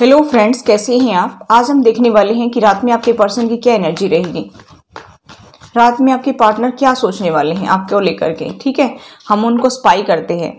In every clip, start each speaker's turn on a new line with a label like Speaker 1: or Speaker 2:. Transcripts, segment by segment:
Speaker 1: hello friends कैसे हैं आप आज हम देखने वाले हैं कि रात में आपके पर्सन की क्या एनर्जी रहेगी रात में आपके पार्टनर क्या सोचने वाले हैं आपको लेकर के ठीक है हम उनको स्पाई करते हैं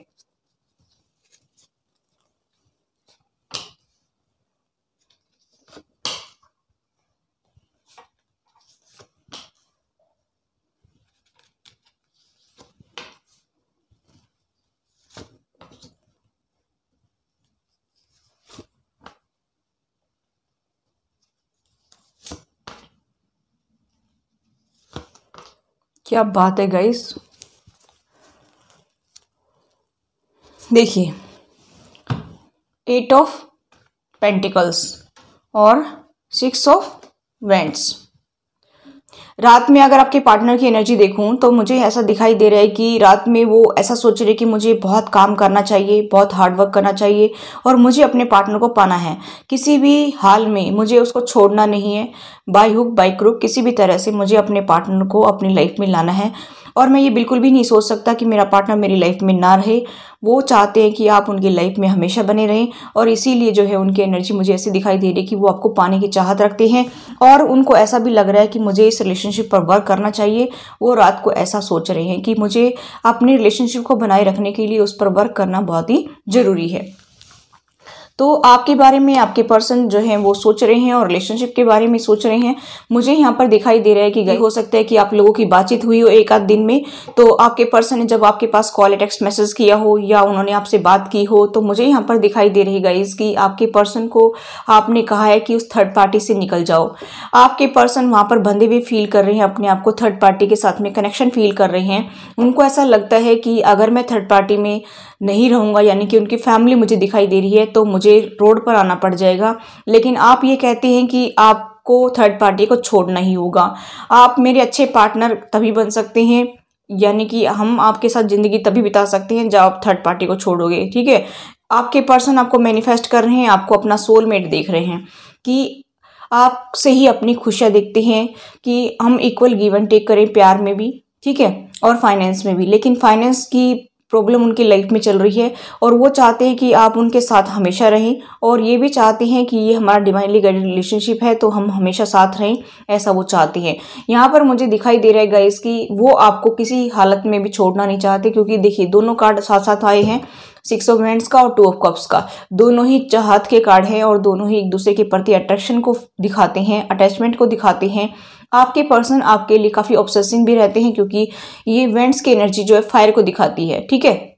Speaker 1: क्या बात है गाइस देखिए एट ऑफ पेंटिकल्स और सिक्स ऑफ वेंट्स रात में अगर आपके पार्टनर की एनर्जी देखूं तो मुझे ऐसा दिखाई दे रहा है कि रात में वो ऐसा सोच रहे कि मुझे बहुत काम करना चाहिए बहुत हार्ड वर्क करना चाहिए और मुझे अपने पार्टनर को पाना है किसी भी हाल में मुझे उसको छोड़ना नहीं है बाय हुक बाय क्रुक किसी भी तरह से मुझे अपने पार्टनर को अपनी लाइफ में लाना है और मैं ये बिल्कुल भी नहीं सोच सकता कि मेरा पार्टनर मेरी लाइफ में ना रहे वो चाहते हैं कि आप उनकी लाइफ में हमेशा बने रहें और इसीलिए जो है उनकी एनर्जी मुझे ऐसी दिखाई दे रही है कि वो आपको पाने की चाहत रखते हैं और उनको ऐसा भी लग रहा है कि मुझे इस रिलेशनशिप पर वर्क करना चाहिए वो रात को ऐसा सोच रहे हैं कि मुझे अपनी रिलेशनशिप को बनाए रखने के लिए उस पर वर्क करना बहुत ही ज़रूरी है तो आपके बारे में आपके पर्सन जो है वो सोच रहे हैं और रिलेशनशिप के बारे में सोच रहे हैं मुझे यहाँ पर दिखाई दे रहा है कि गई हो सकता है कि आप लोगों की बातचीत हुई हो एक आध दिन में तो आपके पर्सन ने जब आपके पास कॉल टेक्स्ट मैसेज किया हो या उन्होंने आपसे बात की हो तो मुझे यहाँ पर दिखाई दे रही गाइज कि आपके पर्सन को आपने कहा है कि उस थर्ड पार्टी से निकल जाओ आपके पर्सन वहाँ पर बंधे हुए फील कर रहे हैं अपने आप को थर्ड पार्टी के साथ में कनेक्शन फील कर रहे हैं उनको ऐसा लगता है कि अगर मैं थर्ड पार्टी में नहीं रहूँगा यानी कि उनकी फैमिली मुझे दिखाई दे रही है तो मुझे मुझे रोड पर आना पड़ जाएगा लेकिन आप ये कहते हैं कि आपको थर्ड पार्टी को छोड़ना ही होगा आप मेरे अच्छे पार्टनर तभी बन सकते हैं यानी कि हम आपके साथ ज़िंदगी तभी बिता सकते हैं जब आप थर्ड पार्टी को छोड़ोगे ठीक है आपके पर्सन आपको मैनिफेस्ट कर रहे हैं आपको अपना सोलमेट देख रहे हैं कि आपसे ही अपनी खुशियाँ देखते हैं कि हम इक्वल गिव एंड टेक करें प्यार में भी ठीक है और फाइनेंस में भी लेकिन फाइनेंस की प्रॉब्लम उनकी लाइफ में चल रही है और वो चाहते हैं कि आप उनके साथ हमेशा रहें और ये भी चाहते हैं कि ये हमारा डिवाइनली गाइडेड रिलेशनशिप है तो हम हमेशा साथ रहें ऐसा वो चाहते हैं यहाँ पर मुझे दिखाई दे रहा है गाइस कि वो आपको किसी हालत में भी छोड़ना नहीं चाहते क्योंकि देखिए दोनों कार्ड साथ साथ आए हैं सिक्स ऑफ वेंट्स का और टू ऑफ कप्स का दोनों ही चाहत के कार्ड हैं और दोनों ही एक दूसरे के प्रति अट्रैक्शन को दिखाते हैं अटैचमेंट को दिखाते हैं आपके पर्सन आपके लिए काफ़ी ऑब्सेसिंग भी रहते हैं क्योंकि ये वेंट्स की एनर्जी जो है फायर को दिखाती है ठीक है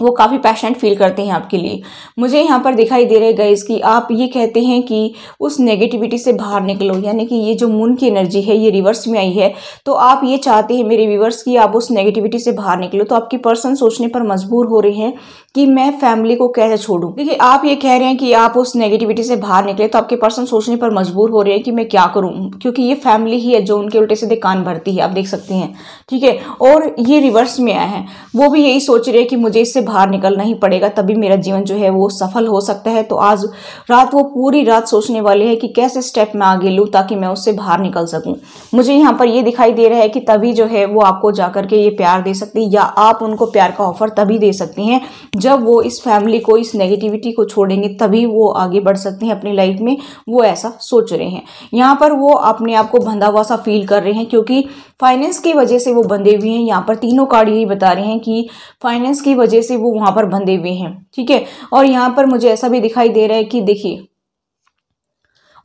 Speaker 1: वो काफ़ी पैशनेट फील करते हैं आपके लिए मुझे यहाँ पर दिखाई दे रहे गए कि आप ये कहते हैं कि उस नेगेटिविटी से बाहर निकलो यानी कि ये जो मून की एनर्जी है ये रिवर्स में आई है तो आप ये चाहते हैं मेरे रिवर्स कि आप उस नेगेटिविटी से बाहर निकलो तो आपकी पर्सन सोचने पर मजबूर हो रहे हैं कि मैं फैमिली को कैसे छोड़ूं देखिए आप ये कह रहे हैं कि आप उस नेगेटिविटी से बाहर निकले तो आपके पर्सन सोचने पर मजबूर हो रहे हैं कि मैं क्या करूं क्योंकि ये फैमिली ही है जो उनके उल्टे से कान भरती है आप देख सकते हैं ठीक है और ये रिवर्स में आया है वो भी यही सोच रहे हैं कि मुझे इससे बाहर निकलना ही पड़ेगा तभी मेरा जीवन जो है वो सफल हो सकता है तो आज रात वो पूरी रात सोचने वाले हैं कि कैसे स्टेप मैं आगे लूँ ताकि मैं उससे बाहर निकल सकूँ मुझे यहाँ पर ये दिखाई दे रहा है कि तभी जो है वो आपको जा करके ये प्यार दे सकती है या आप उनको प्यार का ऑफर तभी दे सकती हैं जब वो इस फैमिली को इस नेगेटिविटी को छोड़ेंगे तभी वो आगे बढ़ सकते हैं अपनी लाइफ में वो ऐसा सोच रहे हैं यहाँ पर वो अपने आप को बंधा हुआ सा फील कर रहे हैं क्योंकि फाइनेंस की वजह से वो बंधे हुए हैं यहाँ पर तीनों कार्ड यही बता रहे हैं कि फाइनेंस की वजह से वो वहाँ पर बंधे हुए हैं ठीक है और यहाँ पर मुझे ऐसा भी दिखाई दे रहा है कि देखिए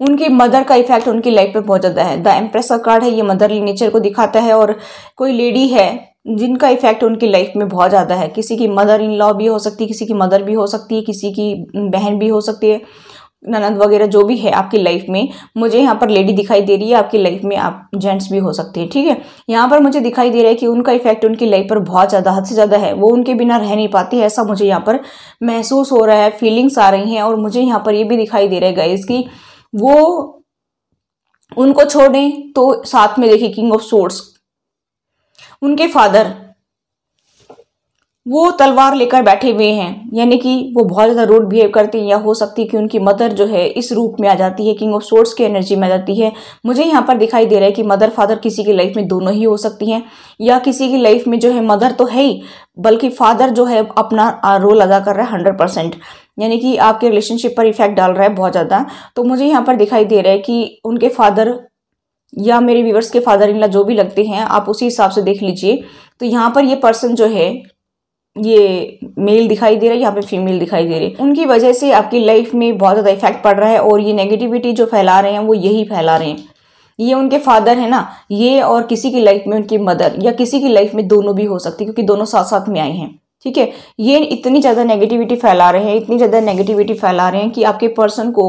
Speaker 1: उनके मदर का इफेक्ट उनकी लाइफ पर बहुत ज़्यादा है द एम्प्रेसर कार्ड है ये मदरली नेचर को दिखाता है और कोई लेडी है जिनका इफेक्ट उनकी लाइफ में बहुत ज़्यादा है किसी की मदर इन लॉ भी हो सकती है किसी की मदर भी हो सकती है किसी की बहन भी हो सकती है ननद वगैरह जो भी है आपकी लाइफ में मुझे यहाँ पर लेडी दिखाई दे रही है आपकी लाइफ में आप जेंट्स भी हो सकते हैं ठीक है यहाँ पर मुझे दिखाई दे रहा है कि उनका इफेक्ट उनकी लाइफ पर बहुत ज़्यादा हद से ज़्यादा है वो उनके बिना रह नहीं पाती ऐसा मुझे यहाँ पर महसूस हो रहा है फीलिंग्स आ रही हैं और मुझे यहाँ पर ये भी दिखाई दे रहा है गाइज कि वो उनको छोड़ें तो साथ में देखिए किंग ऑफ सोर्ट्स उनके फादर वो तलवार लेकर बैठे हुए हैं यानी कि वो बहुत ज़्यादा रूड बिहेव करती हैं या हो सकती है कि उनकी मदर जो है इस रूप में आ जाती है किंग ऑफ सोर्स की एनर्जी में आ जाती है मुझे यहाँ पर दिखाई दे रहा है कि मदर फादर किसी की लाइफ में दोनों ही हो सकती हैं या किसी की लाइफ में जो है मदर तो है ही बल्कि फादर जो है अपना रोल अदा कर रहा है हंड्रेड परसेंट यानी कि आपके रिलेशनशिप पर इफेक्ट डाल रहा है बहुत ज़्यादा तो मुझे यहाँ पर दिखाई दे रहा है कि उनके फादर या मेरे व्यूवर्स के फादर इनला जो भी लगते हैं आप उसी हिसाब से देख लीजिए तो यहाँ पर ये पर्सन जो है ये मेल दिखाई दे रहा है यहाँ पे फीमेल दिखाई दे रही है उनकी वजह से आपकी लाइफ में बहुत ज़्यादा इफेक्ट पड़ रहा है और ये नेगेटिविटी जो फैला रहे हैं वो यही फैला रहे हैं ये उनके फादर है ना ये और किसी की लाइफ में उनकी मदर या किसी की लाइफ में दोनों भी हो सकती है क्योंकि दोनों साथ साथ में आए हैं ठीक है ये इतनी ज़्यादा नेगेटिविटी फैला रहे हैं इतनी ज़्यादा नेगेटिविटी फैला रहे हैं कि आपके पर्सन को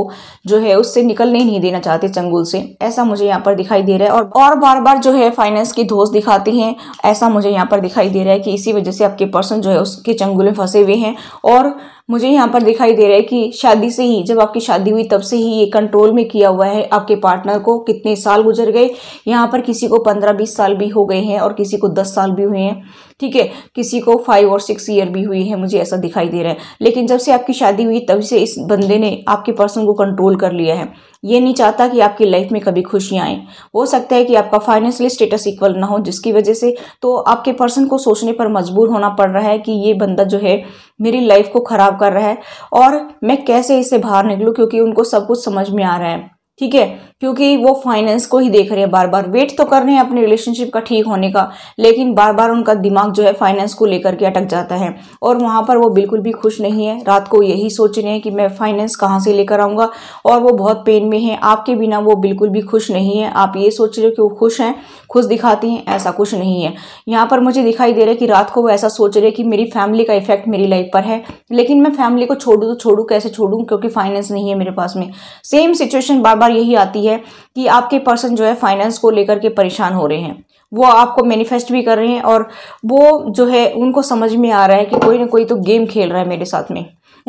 Speaker 1: जो है उससे निकलने नहीं देना चाहते चंगुल से ऐसा मुझे यहाँ पर दिखाई दे रहा है और और बार बार जो है फाइनेंस की धोस दिखाते हैं ऐसा मुझे यहाँ पर दिखाई दे रहा है कि इसी वजह से आपके पर्सन जो है उसके चंगुल में फंसे हुए हैं और मुझे यहाँ पर दिखाई दे रहा है कि शादी से ही जब आपकी शादी हुई तब से ही ये कंट्रोल में किया हुआ है आपके पार्टनर को कितने साल गुजर गए यहाँ पर किसी को पंद्रह बीस साल भी हो गए हैं और किसी को दस साल भी हुए हैं ठीक है किसी को फाइव और सिक्स ईयर भी हुई है मुझे ऐसा दिखाई दे रहा है लेकिन जब से आपकी शादी हुई तब से इस बंदे ने आपके पर्सन को कंट्रोल कर लिया है ये नहीं चाहता कि आपकी लाइफ में कभी खुशियाँ आएँ हो सकता है कि आपका फाइनेंशियली स्टेटस इक्वल ना हो जिसकी वजह से तो आपके पर्सन को सोचने पर मजबूर होना पड़ रहा है कि ये बंदा जो है मेरी लाइफ को ख़राब कर रहा है और मैं कैसे इससे बाहर निकलूँ क्योंकि उनको सब कुछ समझ में आ रहा है ठीक है क्योंकि वो फाइनेंस को ही देख रहे हैं बार बार वेट तो कर रहे हैं अपने रिलेशनशिप का ठीक होने का लेकिन बार बार उनका दिमाग जो है फाइनेंस को लेकर के अटक जाता है और वहाँ पर वो बिल्कुल भी खुश नहीं है रात को यही सोच रहे हैं कि मैं फाइनेंस कहाँ से लेकर आऊँगा और वो बहुत पेन में है आपके बिना वो बिल्कुल भी खुश नहीं है आप ये सोच रहे हो कि वो खुश हैं खुश दिखाती हैं ऐसा कुछ नहीं है यहाँ पर मुझे दिखाई दे रहा है कि रात को वो ऐसा सोच रहे कि मेरी फैमिली का इफेक्ट मेरी लाइफ पर है लेकिन मैं फैमिली को छोड़ूँ तो छोड़ूँ कैसे छोड़ूँ क्योंकि फाइनेंस नहीं है मेरे पास में सेम सिचुएशन बार बार बार यही आती है कि आपके पर्सन जो है फाइनेंस को लेकर के परेशान हो रहे हैं वो आपको मैनिफेस्ट भी कर रहे हैं और वो जो है उनको समझ में आ रहा है कि कोई ना कोई तो गेम खेल रहा है मेरे साथ में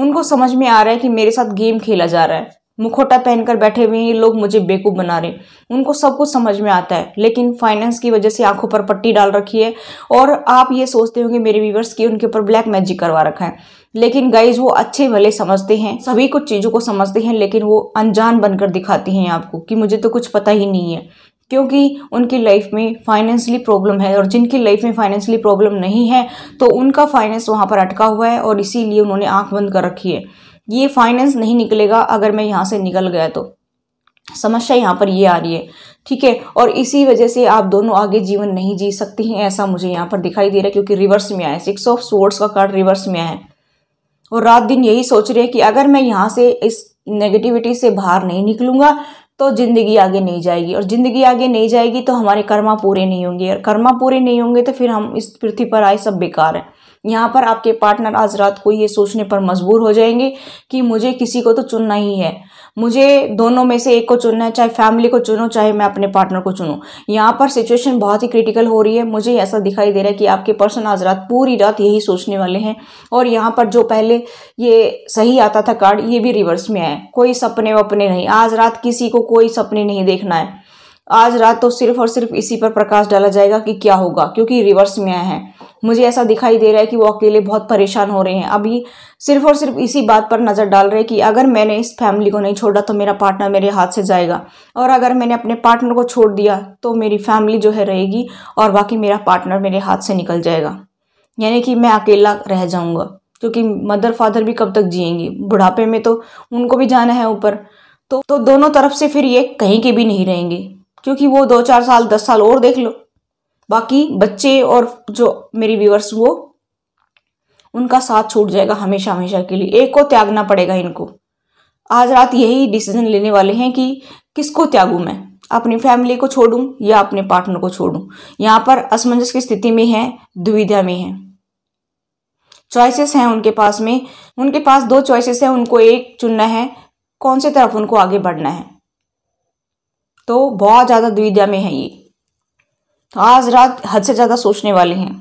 Speaker 1: उनको समझ में आ रहा है कि मेरे साथ गेम खेला जा रहा है मुखोटा पहनकर बैठे हुए ये लोग मुझे बेकूफ़ बना रहे हैं उनको सब कुछ समझ में आता है लेकिन फाइनेंस की वजह से आंखों पर पट्टी डाल रखी है और आप ये सोचते होंगे मेरे व्यूवर्स की उनके ऊपर ब्लैक मैजिक करवा रखा है लेकिन गाइज वो अच्छे भले समझते हैं सभी कुछ चीज़ों को समझते हैं लेकिन वो अनजान बनकर दिखाती हैं आपको कि मुझे तो कुछ पता ही नहीं है क्योंकि उनकी लाइफ में फाइनेंशियली प्रॉब्लम है और जिनकी लाइफ में फाइनेंशियली प्रॉब्लम नहीं है तो उनका फाइनेंस वहाँ पर अटका हुआ है और इसीलिए उन्होंने आंख बंद कर रखी है ये फाइनेंस नहीं निकलेगा अगर मैं यहाँ से निकल गया तो समस्या यहाँ पर ये आ रही है ठीक है और इसी वजह से आप दोनों आगे जीवन नहीं जी सकती हैं ऐसा मुझे यहाँ पर दिखाई दे रहा है क्योंकि रिवर्स में आया है सिक्स ऑफ सोर्ड्स का कार्ड रिवर्स में आया है और रात दिन यही सोच रहे हैं कि अगर मैं यहाँ से इस नेगेटिविटी से बाहर नहीं निकलूंगा तो ज़िंदगी आगे नहीं जाएगी और ज़िंदगी आगे नहीं जाएगी तो हमारे कर्मा पूरे नहीं होंगे और कर्मा पूरे नहीं होंगे तो फिर हम इस पृथ्वी पर आए सब बेकार हैं यहाँ पर आपके पार्टनर आज रात को ये सोचने पर मजबूर हो जाएंगे कि मुझे किसी को तो चुनना ही है मुझे दोनों में से एक को चुनना है चाहे फैमिली को चुनो चाहे मैं अपने पार्टनर को चुनूँ यहाँ पर सिचुएशन बहुत ही क्रिटिकल हो रही है मुझे ऐसा दिखाई दे रहा है कि आपके पर्सन आज रात पूरी रात यही सोचने वाले हैं और यहाँ पर जो पहले ये सही आता था कार्ड ये भी रिवर्स में आए कोई सपने वपने नहीं आज रात किसी को कोई सपने नहीं देखना है आज रात तो सिर्फ और सिर्फ इसी पर प्रकाश डाला जाएगा कि क्या होगा क्योंकि रिवर्स में आया है मुझे ऐसा दिखाई दे रहा है कि वो अकेले बहुत परेशान हो रहे हैं अभी सिर्फ और सिर्फ इसी बात पर नज़र डाल रहे हैं कि अगर मैंने इस फैमिली को नहीं छोड़ा तो मेरा पार्टनर मेरे हाथ से जाएगा और अगर मैंने अपने पार्टनर को छोड़ दिया तो मेरी फैमिली जो है रहेगी और बाकी मेरा पार्टनर मेरे हाथ से निकल जाएगा यानी कि मैं अकेला रह जाऊँगा क्योंकि मदर फादर भी कब तक जियेंगी बुढ़ापे में तो उनको भी जाना है ऊपर तो तो दोनों तरफ से फिर ये कहीं के भी नहीं रहेंगे क्योंकि वो दो चार साल दस साल और देख लो बाकी बच्चे और जो मेरी व्यूअर्स वो उनका साथ छूट जाएगा हमेशा हमेशा के लिए एक को त्यागना पड़ेगा इनको आज रात यही डिसीजन लेने वाले हैं कि किसको त्यागूं मैं अपनी फैमिली को छोड़ूं या अपने पार्टनर को छोड़ूं यहाँ पर असमंजस की स्थिति में है दुविधा में है चॉइसेस हैं उनके पास में उनके पास दो चॉइसेस हैं उनको एक चुनना है कौन से तरफ उनको आगे बढ़ना है तो बहुत ज़्यादा दुविधा में है ये आज रात हद से ज़्यादा सोचने वाले हैं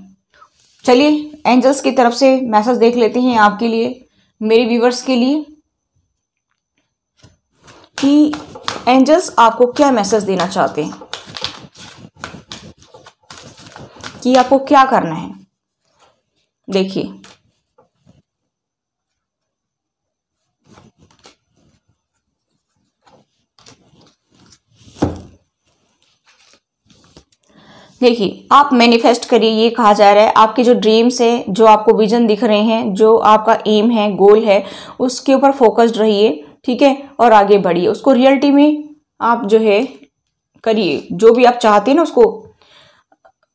Speaker 1: चलिए एंजल्स की तरफ से मैसेज देख लेते हैं आपके लिए मेरे व्यूवर्स के लिए कि एंजल्स आपको क्या मैसेज देना चाहते हैं कि आपको क्या करना है देखिए देखिए आप मैनिफेस्ट करिए ये कहा जा रहा है आपके जो ड्रीम्स है जो आपको विजन दिख रहे हैं जो आपका एम है गोल है उसके ऊपर फोकस्ड रहिए ठीक है और आगे बढ़िए उसको रियलिटी में आप जो है करिए जो भी आप चाहते हैं ना उसको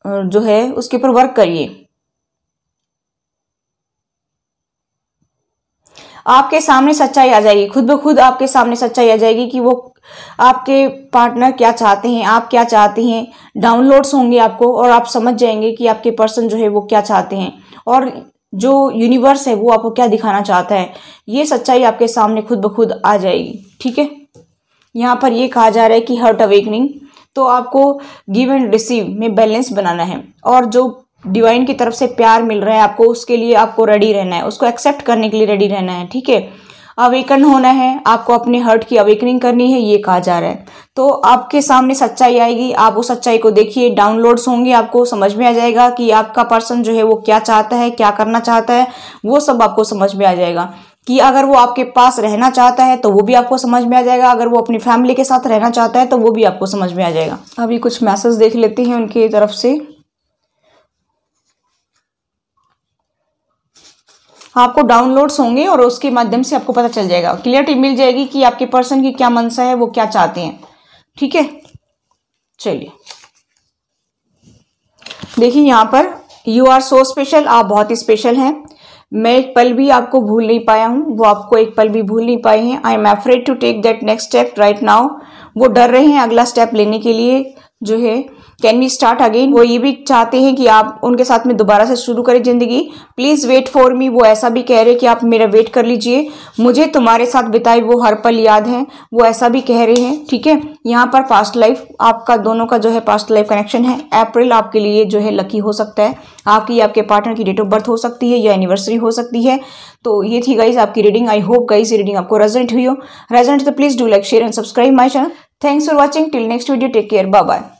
Speaker 1: जो है उसके ऊपर वर्क करिए आपके सामने सच्चाई आ जाएगी खुद ब खुद आपके सामने सच्चाई आ जाएगी कि वो आपके पार्टनर क्या चाहते हैं आप क्या चाहते हैं डाउनलोड्स होंगे आपको और आप समझ जाएंगे कि आपके पर्सन जो है वो क्या चाहते हैं और जो यूनिवर्स है वो आपको क्या दिखाना चाहता है ये सच्चाई आपके सामने खुद ब खुद आ जाएगी ठीक है यहाँ पर ये कहा जा रहा है कि हर्ट अवेकनिंग तो आपको गिव एंड रिसीव में बैलेंस बनाना है और जो डिवाइन की तरफ से प्यार मिल रहा है आपको उसके लिए आपको रेडी रहना है उसको एक्सेप्ट करने के लिए रेडी रहना है ठीक है अवेकन होना है आपको अपने हर्ट की अवेकनिंग करनी है ये कहा जा रहा है तो आपके सामने सच्चाई आएगी आप उस सच्चाई को देखिए डाउनलोड्स होंगे आपको समझ में आ जाएगा कि आपका पर्सन जो है वो क्या चाहता है क्या करना चाहता है वो सब आपको समझ में आ जाएगा कि अगर वो आपके पास रहना चाहता है तो वो भी आपको समझ में आ जाएगा अगर वो अपनी फैमिली के साथ रहना चाहता है तो वो भी आपको समझ में आ जाएगा अभी कुछ मैसेज देख लेते हैं उनकी तरफ से आपको डाउनलोड्स होंगे और उसके माध्यम से आपको पता चल जाएगा क्लियरिटी मिल जाएगी कि आपके पर्सन की क्या मनसा है वो क्या चाहते हैं ठीक है चलिए देखिए यहाँ पर यू आर सो स्पेशल आप बहुत ही स्पेशल हैं मैं एक पल भी आपको भूल नहीं पाया हूँ वो आपको एक पल भी भूल नहीं पाए हैं I am afraid to take that next step right now वो डर रहे हैं अगला स्टेप लेने के लिए जो है कैन वी स्टार्ट अगेन वो ये भी चाहते हैं कि आप उनके साथ में दोबारा से शुरू करें ज़िंदगी प्लीज़ वेट फॉर मी वो ऐसा भी कह रहे कि आप मेरा वेट कर लीजिए मुझे तुम्हारे साथ बिताए वो हर पल याद है वो ऐसा भी कह रहे हैं ठीक है यहाँ पर पास्ट लाइफ आपका दोनों का जो है पास्ट लाइफ कनेक्शन है अप्रैल आपके लिए जो है लकी हो सकता है आपकी आपके पार्टनर की डेट ऑफ बर्थ हो सकती है या एनिवर्सरी हो सकती है तो ये थी गाइज आपकी reading I hope guys reading आपको रेजेंट हुई हो रेजेंट तो please do like share and subscribe my channel thanks for watching till next video take care bye bye